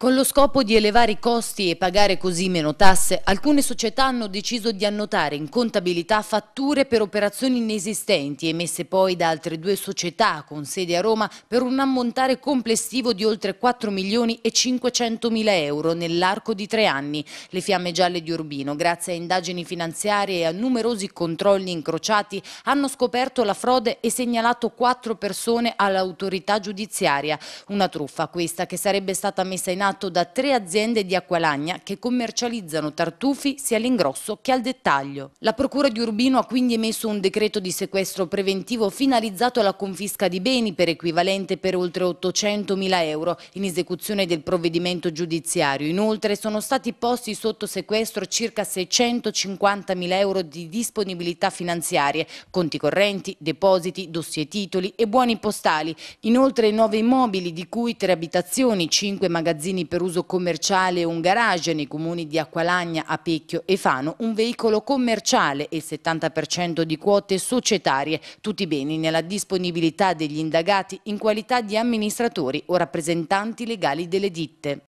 Con lo scopo di elevare i costi e pagare così meno tasse, alcune società hanno deciso di annotare in contabilità fatture per operazioni inesistenti emesse poi da altre due società con sede a Roma per un ammontare complessivo di oltre 4 milioni e 500 mila euro nell'arco di tre anni. Le fiamme gialle di Urbino, grazie a indagini finanziarie e a numerosi controlli incrociati, hanno scoperto la frode e segnalato quattro persone all'autorità giudiziaria. Una truffa questa che sarebbe stata messa in atto nato da tre aziende di Acqualagna che commercializzano tartufi sia all'ingrosso che al dettaglio. La Procura di Urbino ha quindi emesso un decreto di sequestro preventivo finalizzato alla confisca di beni per equivalente per oltre 800 mila euro in esecuzione del provvedimento giudiziario. Inoltre sono stati posti sotto sequestro circa 650 mila euro di disponibilità finanziarie, conti correnti, depositi, dossier titoli e buoni postali. Inoltre nove immobili, di cui tre abitazioni, cinque magazzini magazzini per uso commerciale e un garage, nei comuni di Acqualagna, Apecchio e Fano un veicolo commerciale e il 70% di quote societarie, tutti beni nella disponibilità degli indagati in qualità di amministratori o rappresentanti legali delle ditte.